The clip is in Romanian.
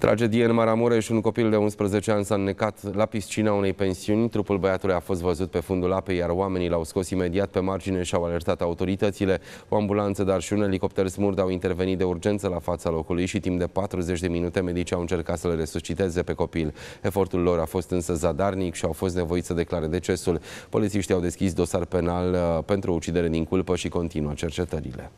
Tragedie în Maramureș, un copil de 11 ani s-a înnecat la piscina unei pensiuni. Trupul băiatului a fost văzut pe fundul apei, iar oamenii l-au scos imediat pe margine și au alertat autoritățile. O ambulanță, dar și un elicopter smurd au intervenit de urgență la fața locului și timp de 40 de minute medicii au încercat să le resusciteze pe copil. Efortul lor a fost însă zadarnic și au fost nevoiți să declare decesul. Polițiștii au deschis dosar penal uh, pentru ucidere din culpă și continuă cercetările.